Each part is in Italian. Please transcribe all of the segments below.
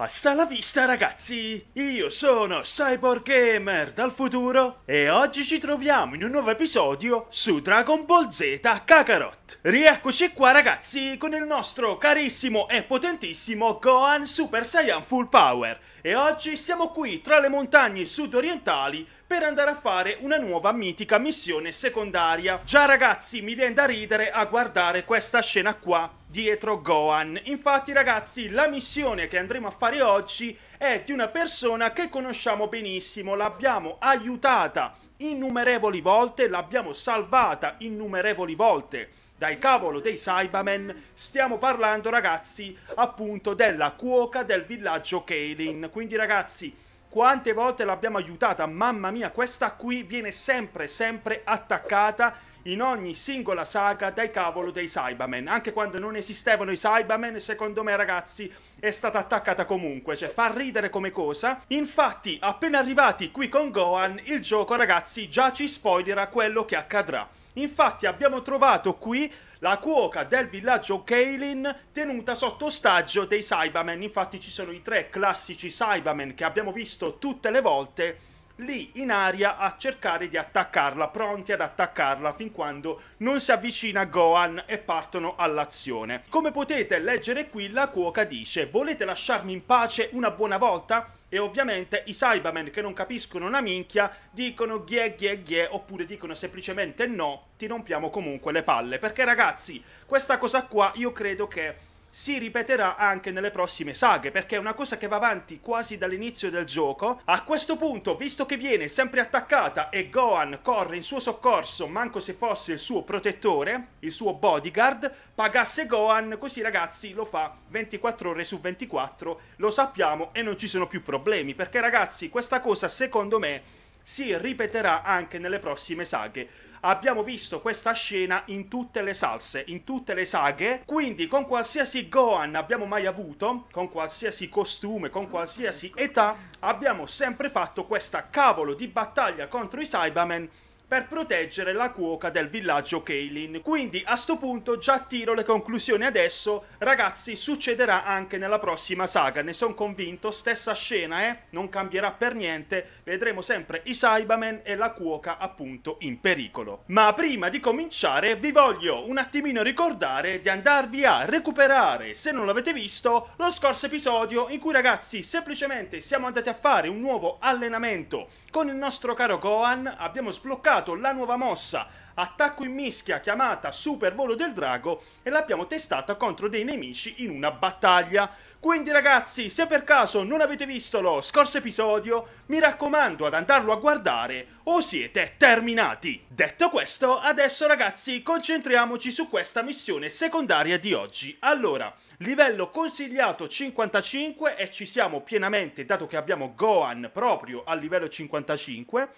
Hasta la vista ragazzi! Io sono Cyborg Gamer dal futuro e oggi ci troviamo in un nuovo episodio su Dragon Ball Z Kakarot. Rieccoci qua ragazzi con il nostro carissimo e potentissimo Gohan Super Saiyan Full Power e oggi siamo qui tra le montagne sudorientali per andare a fare una nuova mitica missione secondaria. Già ragazzi, mi viene da ridere a guardare questa scena qua dietro Gohan. Infatti ragazzi, la missione che andremo a fare oggi è di una persona che conosciamo benissimo, l'abbiamo aiutata innumerevoli volte, l'abbiamo salvata innumerevoli volte dai cavolo dei Cybermen, stiamo parlando ragazzi appunto della cuoca del villaggio Kaelin. Quindi ragazzi, quante volte l'abbiamo aiutata, mamma mia, questa qui viene sempre, sempre attaccata in ogni singola saga dai cavolo dei Cybermen. Anche quando non esistevano i Cybermen, secondo me, ragazzi, è stata attaccata comunque. Cioè, fa ridere come cosa. Infatti, appena arrivati qui con Gohan, il gioco, ragazzi, già ci spoilerà quello che accadrà. Infatti abbiamo trovato qui la cuoca del villaggio Kaelin tenuta sotto ostaggio dei Cybermen. Infatti ci sono i tre classici Cybermen che abbiamo visto tutte le volte lì in aria a cercare di attaccarla, pronti ad attaccarla fin quando non si avvicina Gohan e partono all'azione. Come potete leggere qui la cuoca dice volete lasciarmi in pace una buona volta? E ovviamente i Cybermen che non capiscono una minchia dicono ghie ghie ghie oppure dicono semplicemente no, ti rompiamo comunque le palle. Perché ragazzi, questa cosa qua io credo che si ripeterà anche nelle prossime saghe, perché è una cosa che va avanti quasi dall'inizio del gioco. A questo punto, visto che viene sempre attaccata e Gohan corre in suo soccorso, manco se fosse il suo protettore, il suo bodyguard, pagasse Gohan, così ragazzi lo fa 24 ore su 24, lo sappiamo e non ci sono più problemi, perché ragazzi questa cosa secondo me si ripeterà anche nelle prossime saghe. Abbiamo visto questa scena in tutte le salse, in tutte le saghe, quindi con qualsiasi Gohan abbiamo mai avuto, con qualsiasi costume, con qualsiasi età, abbiamo sempre fatto questa cavolo di battaglia contro i Cybermen per proteggere la cuoca del villaggio Kaelin. Quindi a sto punto già tiro le conclusioni adesso, ragazzi succederà anche nella prossima saga, ne sono convinto, stessa scena eh, non cambierà per niente, vedremo sempre i Cybermen e la cuoca appunto in pericolo. Ma prima di cominciare vi voglio un attimino ricordare di andarvi a recuperare, se non l'avete visto, lo scorso episodio in cui ragazzi semplicemente siamo andati a fare un nuovo allenamento con il nostro caro Gohan, abbiamo sbloccato lanciato la nuova mossa attacco in mischia chiamata Super Volo del Drago e l'abbiamo testata contro dei nemici in una battaglia. Quindi ragazzi, se per caso non avete visto lo scorso episodio, mi raccomando ad andarlo a guardare o siete terminati. Detto questo, adesso ragazzi concentriamoci su questa missione secondaria di oggi. Allora, livello consigliato 55 e ci siamo pienamente dato che abbiamo Gohan proprio al livello 55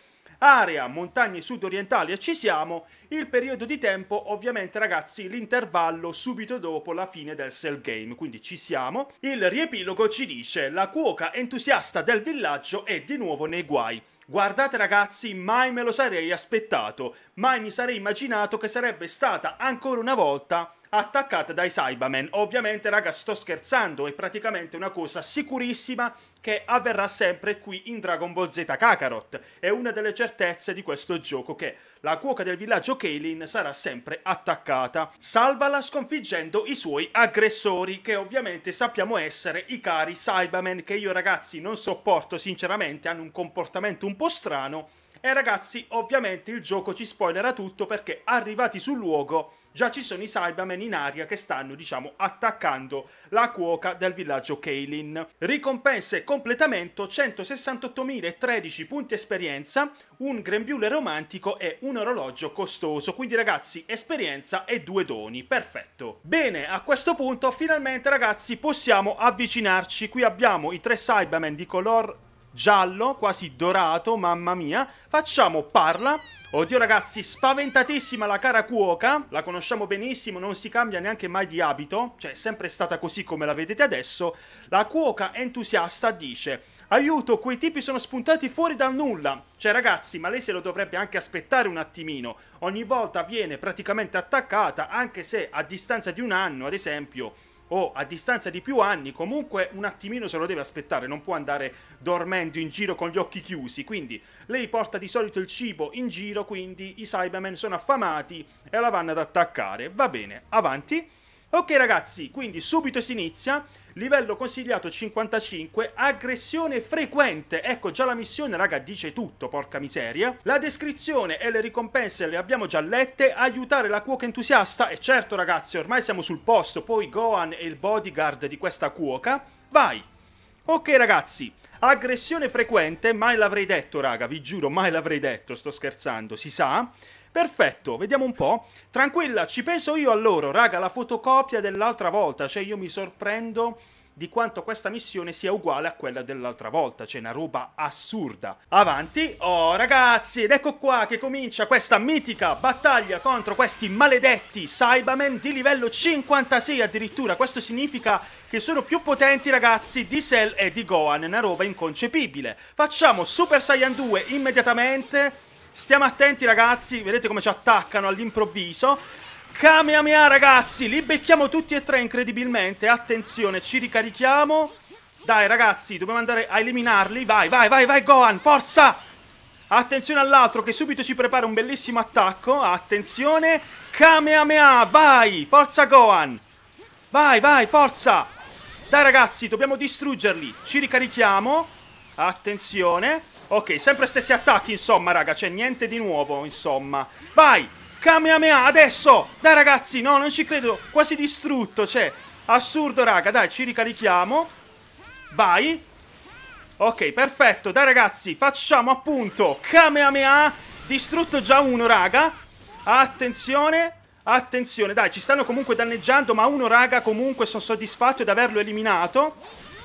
area montagne sud-orientali e ci siamo, il periodo di tempo ovviamente ragazzi l'intervallo subito dopo la fine del Cell Game, quindi ci siamo. Il riepilogo ci dice la cuoca entusiasta del villaggio è di nuovo nei guai. Guardate ragazzi, mai me lo sarei aspettato, mai mi sarei immaginato che sarebbe stata ancora una volta attaccata dai Cybermen. Ovviamente, raga, sto scherzando, è praticamente una cosa sicurissima che avverrà sempre qui in Dragon Ball Z Kakarot. È una delle certezze di questo gioco che la cuoca del villaggio Kaylin sarà sempre attaccata. Salvala sconfiggendo i suoi aggressori, che ovviamente sappiamo essere i cari Cybermen, che io ragazzi non sopporto sinceramente, hanno un comportamento un po' strano e ragazzi, ovviamente il gioco ci spoilerà tutto perché arrivati sul luogo già ci sono i Cybermen in aria che stanno, diciamo, attaccando la cuoca del villaggio Kaelin. Ricompense e completamento 168.013 punti esperienza, un grembiule romantico e un orologio costoso. Quindi ragazzi, esperienza e due doni, perfetto. Bene, a questo punto finalmente ragazzi possiamo avvicinarci. Qui abbiamo i tre Cybermen di color giallo, quasi dorato, mamma mia. Facciamo parla. Oddio ragazzi, spaventatissima la cara cuoca, la conosciamo benissimo, non si cambia neanche mai di abito, cioè è sempre stata così come la vedete adesso. La cuoca entusiasta dice, aiuto, quei tipi sono spuntati fuori dal nulla. Cioè ragazzi, ma lei se lo dovrebbe anche aspettare un attimino. Ogni volta viene praticamente attaccata, anche se a distanza di un anno, ad esempio, o a distanza di più anni, comunque un attimino se lo deve aspettare, non può andare dormendo in giro con gli occhi chiusi. Quindi lei porta di solito il cibo in giro, quindi i Cybermen sono affamati e la vanno ad attaccare. Va bene, avanti. Ok ragazzi, quindi subito si inizia, livello consigliato 55, aggressione frequente, ecco già la missione raga dice tutto, porca miseria. La descrizione e le ricompense le abbiamo già lette, aiutare la cuoca entusiasta, e certo ragazzi ormai siamo sul posto, poi Gohan è il bodyguard di questa cuoca, vai! Ok ragazzi, aggressione frequente, mai l'avrei detto raga, vi giuro, mai l'avrei detto, sto scherzando, si sa. Perfetto, vediamo un po'. Tranquilla, ci penso io a loro, raga, la fotocopia dell'altra volta, cioè io mi sorprendo di quanto questa missione sia uguale a quella dell'altra volta, cioè una roba assurda. Avanti, oh ragazzi, ed ecco qua che comincia questa mitica battaglia contro questi maledetti Cybermen di livello 56 addirittura, questo significa che sono più potenti ragazzi di Cell e di Gohan, una roba inconcepibile. Facciamo Super Saiyan 2 immediatamente, stiamo attenti ragazzi, vedete come ci attaccano all'improvviso, Kamehameha ragazzi, li becchiamo tutti e tre incredibilmente, attenzione, ci ricarichiamo. Dai ragazzi, dobbiamo andare a eliminarli, vai, vai, vai, vai Gohan, forza! Attenzione all'altro che subito ci prepara un bellissimo attacco, attenzione, Kamehameha, vai, forza Gohan! Vai, vai, forza! Dai ragazzi, dobbiamo distruggerli, ci ricarichiamo, attenzione. Ok, sempre stessi attacchi, insomma, raga, c'è niente di nuovo, insomma. Vai! Kamehameha adesso! Dai ragazzi, no, non ci credo, quasi distrutto, cioè, assurdo raga, dai, ci ricarichiamo. Vai. Ok, perfetto, dai ragazzi, facciamo appunto Kamehameha, distrutto già uno raga. Attenzione, attenzione, dai, ci stanno comunque danneggiando, ma uno raga comunque sono soddisfatto di averlo eliminato.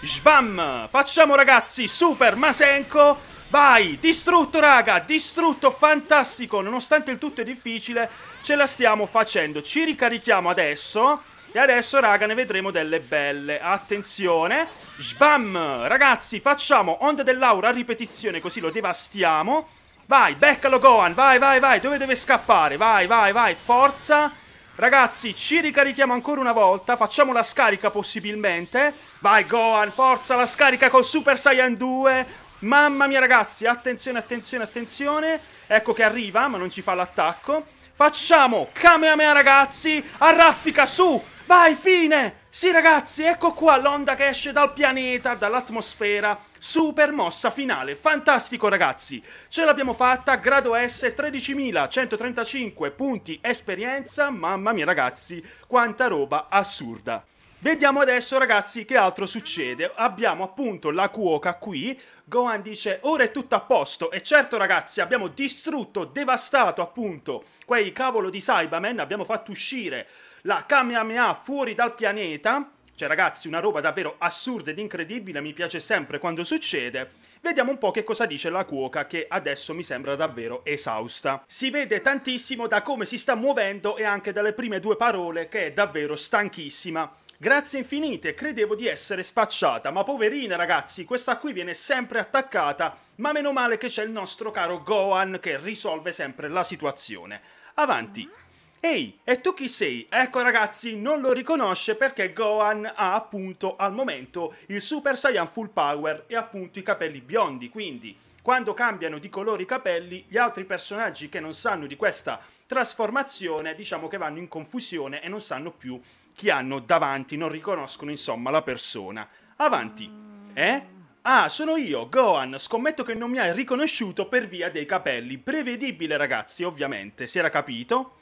Sbam! Facciamo ragazzi, Super Masenko! Vai, distrutto raga, distrutto, fantastico. Nonostante il tutto è difficile, ce la stiamo facendo. Ci ricarichiamo adesso. E adesso, raga, ne vedremo delle belle. Attenzione. Sbam! Ragazzi, facciamo onda dell'aura a ripetizione, così lo devastiamo. Vai, beccalo Gohan, vai, vai, vai. Dove deve scappare? Vai, vai, vai, forza. Ragazzi, ci ricarichiamo ancora una volta. Facciamo la scarica possibilmente. Vai, Gohan, forza, la scarica col Super Saiyan 2. Mamma mia ragazzi, attenzione, attenzione, attenzione. Ecco che arriva, ma non ci fa l'attacco. Facciamo Kamehameha ragazzi, a raffica su, vai fine. Sì ragazzi, ecco qua l'onda che esce dal pianeta, dall'atmosfera, super mossa finale, fantastico ragazzi, ce l'abbiamo fatta, grado S, 13.135 punti esperienza, mamma mia ragazzi, quanta roba assurda. Vediamo adesso ragazzi che altro succede. Abbiamo appunto la cuoca qui, Gohan dice ora è tutto a posto e certo ragazzi abbiamo distrutto, devastato appunto quei cavolo di Cybermen, abbiamo fatto uscire la Kamehameha fuori dal pianeta, cioè ragazzi una roba davvero assurda ed incredibile, mi piace sempre quando succede. Vediamo un po' che cosa dice la cuoca che adesso mi sembra davvero esausta. Si vede tantissimo da come si sta muovendo e anche dalle prime due parole che è davvero stanchissima Grazie infinite, credevo di essere spacciata, ma poverina ragazzi, questa qui viene sempre attaccata, ma meno male che c'è il nostro caro Gohan che risolve sempre la situazione. Avanti. Mm-hmm. Ehi, e tu chi sei? Ecco ragazzi, non lo riconosce perché Gohan ha appunto al momento il Super Saiyan Full Power e appunto i capelli biondi, quindi quando cambiano di colore i capelli, gli altri personaggi che non sanno di questa trasformazione diciamo che vanno in confusione e non sanno più chi hanno davanti, non riconoscono insomma la persona. Avanti. Ah. Eh? Ah, sono io, Gohan. Scommetto che non mi hai riconosciuto per via dei capelli. Prevedibile, ragazzi, ovviamente. Si era capito?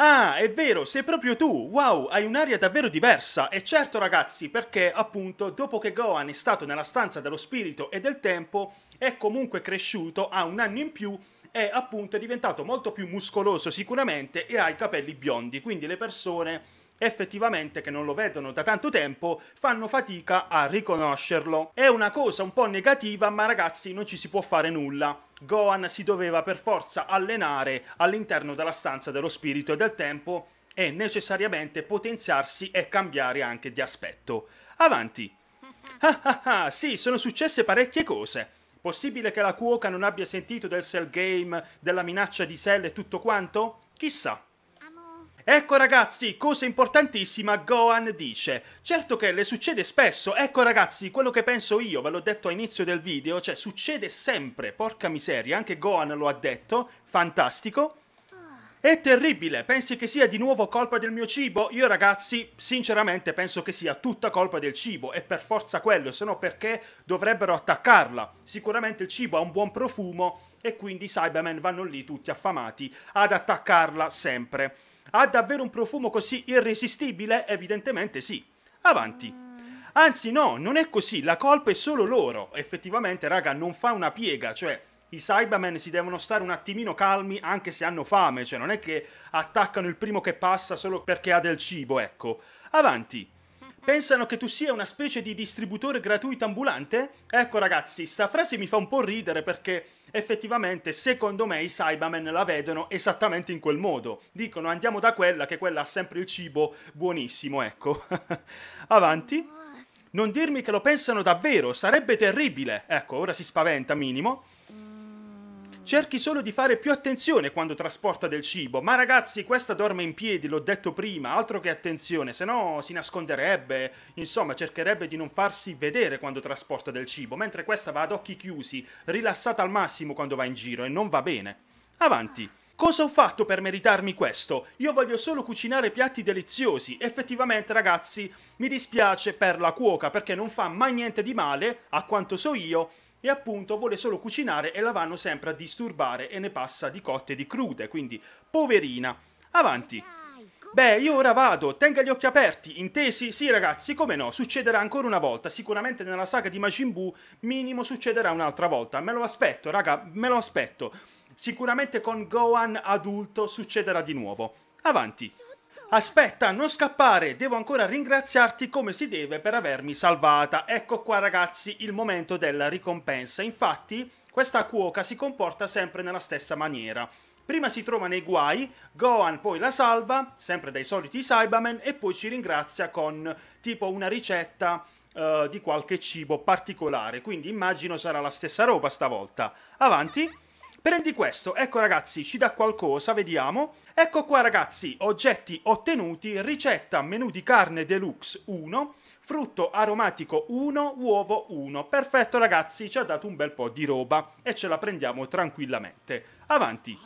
Ah, è vero, sei proprio tu! Wow, hai un'aria davvero diversa! E certo ragazzi, perché appunto dopo che Gohan è stato nella stanza dello spirito e del tempo, è comunque cresciuto, ha un anno in più È appunto diventato molto più muscoloso sicuramente e ha i capelli biondi, quindi le persone effettivamente che non lo vedono da tanto tempo fanno fatica a riconoscerlo. È una cosa un po' negativa, ma ragazzi non ci si può fare nulla. Gohan si doveva per forza allenare all'interno della stanza dello spirito e del tempo e necessariamente potenziarsi e cambiare anche di aspetto. Avanti! Ah ah ah, sì, sono successe parecchie cose. Possibile che la cuoca non abbia sentito del Cell Game, della minaccia di Cell e tutto quanto? Chissà. Ecco ragazzi, cosa importantissima, Gohan dice. Certo che le succede spesso, ecco ragazzi, quello che penso io, ve l'ho detto all'inizio del video, cioè succede sempre, porca miseria, anche Gohan lo ha detto, fantastico. È terribile, pensi che sia di nuovo colpa del mio cibo? Io ragazzi, sinceramente penso che sia tutta colpa del cibo, è per forza quello, se no perché dovrebbero attaccarla? Sicuramente il cibo ha un buon profumo e quindi i Cybermen vanno lì tutti affamati ad attaccarla sempre. Ha davvero un profumo così irresistibile? Evidentemente sì. Avanti. Anzi no, non è così, la colpa è solo loro. Effettivamente, raga, non fa una piega, cioè i Cybermen si devono stare un attimino calmi anche se hanno fame, cioè non è che attaccano il primo che passa solo perché ha del cibo, ecco. Avanti. Pensano che tu sia una specie di distributore gratuito ambulante? Ecco ragazzi, sta frase mi fa un po' ridere perché effettivamente secondo me i Cybermen la vedono esattamente in quel modo. Dicono andiamo da quella che quella ha sempre il cibo buonissimo, ecco. Avanti. Non dirmi che lo pensano davvero, sarebbe terribile. Ecco, ora si spaventa minimo. Cerchi solo di fare più attenzione quando trasporta del cibo. Ma ragazzi, questa dorme in piedi, l'ho detto prima, altro che attenzione, se no si nasconderebbe, insomma, cercherebbe di non farsi vedere quando trasporta del cibo, mentre questa va ad occhi chiusi, rilassata al massimo quando va in giro e non va bene. Avanti. Cosa ho fatto per meritarmi questo? Io voglio solo cucinare piatti deliziosi. Effettivamente, ragazzi, mi dispiace per la cuoca perché non fa mai niente di male, a quanto so io, e appunto vuole solo cucinare e la vanno sempre a disturbare e ne passa di cotte e di crude, quindi poverina. Avanti. Beh, io ora vado, tenga gli occhi aperti, intesi? Sì ragazzi, come no, succederà ancora una volta, sicuramente nella saga di Majin Buu minimo succederà un'altra volta, me lo aspetto raga, me lo aspetto. Sicuramente con Gohan adulto succederà di nuovo. Avanti. Aspetta, non scappare, devo ancora ringraziarti come si deve per avermi salvata. Ecco qua ragazzi il momento della ricompensa. Infatti questa cuoca si comporta sempre nella stessa maniera. Prima si trova nei guai, Gohan poi la salva, sempre dai soliti Cybermen, e poi ci ringrazia con tipo una ricetta uh, di qualche cibo particolare. Quindi immagino sarà la stessa roba stavolta. Avanti. Prendi questo, ecco ragazzi, ci dà qualcosa, vediamo. Ecco qua ragazzi, oggetti ottenuti, ricetta menù di carne deluxe 1, frutto aromatico 1, uovo 1. Perfetto ragazzi, ci ha dato un bel po' di roba e ce la prendiamo tranquillamente. Avanti.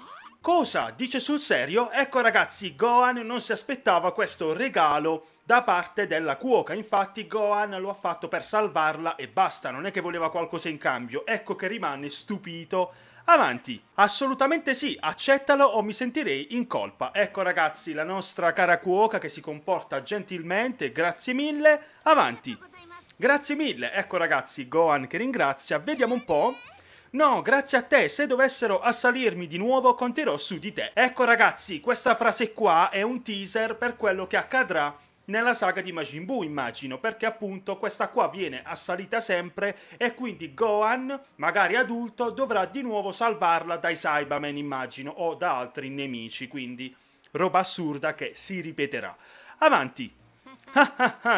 Cosa dice sul serio? Ecco ragazzi, Gohan non si aspettava questo regalo da parte della cuoca. Infatti Gohan lo ha fatto per salvarla e basta, non è che voleva qualcosa in cambio. Ecco che rimane stupito Avanti, assolutamente sì, accettalo o mi sentirei in colpa. Ecco ragazzi, la nostra cara cuoca che si comporta gentilmente, grazie mille, avanti. Grazie mille, ecco ragazzi, Gohan che ringrazia, vediamo un po'. No, grazie a te, se dovessero assalirmi di nuovo conterò su di te. Ecco ragazzi, questa frase qua è un teaser per quello che accadrà nella saga di Majin Buu, immagino, perché appunto questa qua viene assalita sempre e quindi Gohan, magari adulto, dovrà di nuovo salvarla dai Cybermen, immagino, o da altri nemici, quindi roba assurda che si ripeterà. Avanti!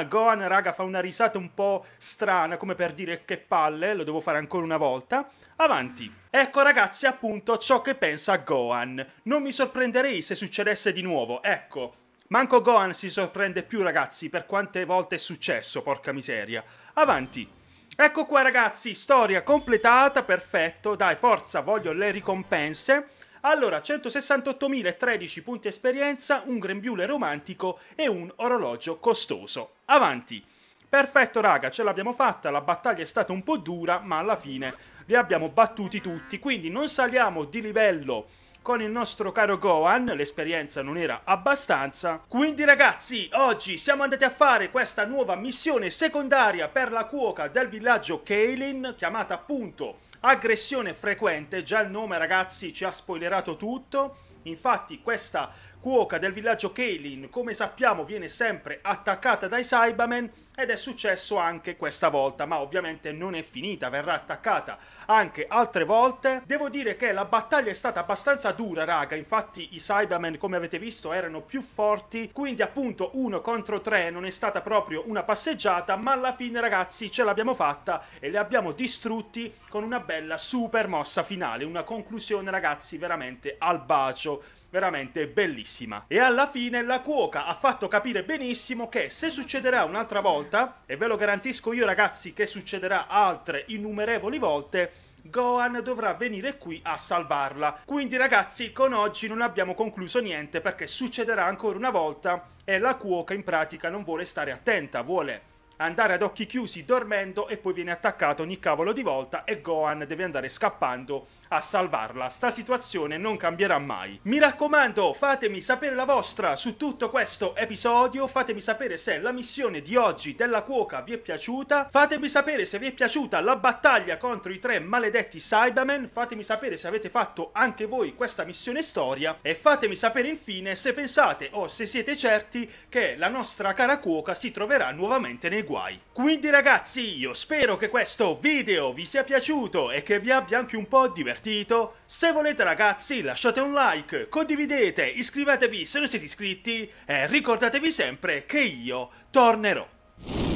Gohan, raga, fa una risata un po' strana, come per dire che palle, lo devo fare ancora una volta. Avanti. Ecco ragazzi appunto ciò che pensa Gohan. Non mi sorprenderei se succedesse di nuovo. Ecco, Manco Gohan si sorprende più, ragazzi, per quante volte è successo, porca miseria. Avanti! Ecco qua, ragazzi, storia completata, perfetto. Dai, forza, voglio le ricompense. Allora, 168.013 punti esperienza, un grembiule romantico e un orologio costoso. Avanti! Perfetto, raga, ce l'abbiamo fatta, la battaglia è stata un po' dura, ma alla fine li abbiamo battuti tutti, quindi non saliamo di livello con il nostro caro Gohan, l'esperienza non era abbastanza. Quindi ragazzi, oggi siamo andati a fare questa nuova missione secondaria per la cuoca del villaggio Kaelin, chiamata appunto aggressione frequente, già il nome ragazzi ci ha spoilerato tutto. Infatti questa cuoca del villaggio Kaelin, come sappiamo, viene sempre attaccata dai Cybermen ed è successo anche questa volta, ma ovviamente non è finita, verrà attaccata anche altre volte. Devo dire che la battaglia è stata abbastanza dura, raga, infatti i Cybermen, come avete visto, erano più forti, quindi appunto uno contro tre non è stata proprio una passeggiata, ma alla fine, ragazzi, ce l'abbiamo fatta e li abbiamo distrutti con una bella super mossa finale, una conclusione, ragazzi, veramente al bacio veramente bellissima. E alla fine la cuoca ha fatto capire benissimo che se succederà un'altra volta, e ve lo garantisco io ragazzi che succederà altre innumerevoli volte, Gohan dovrà venire qui a salvarla. Quindi ragazzi, con oggi non abbiamo concluso niente perché succederà ancora una volta e la cuoca in pratica non vuole stare attenta, vuole andare ad occhi chiusi dormendo e poi viene attaccato ogni cavolo di volta e Gohan deve andare scappando a salvarla. Sta situazione non cambierà mai. Mi raccomando, fatemi sapere la vostra su tutto questo episodio, fatemi sapere se la missione di oggi della cuoca vi è piaciuta, fatemi sapere se vi è piaciuta la battaglia contro i tre maledetti Cybermen, fatemi sapere se avete fatto anche voi questa missione storia e fatemi sapere infine se pensate o se siete certi che la nostra cara cuoca si troverà nuovamente nei guai. Quindi ragazzi io spero che questo video vi sia piaciuto e che vi abbia anche un po' divertito. Se volete ragazzi lasciate un like, condividete, iscrivetevi se non siete iscritti e ricordatevi sempre che io tornerò.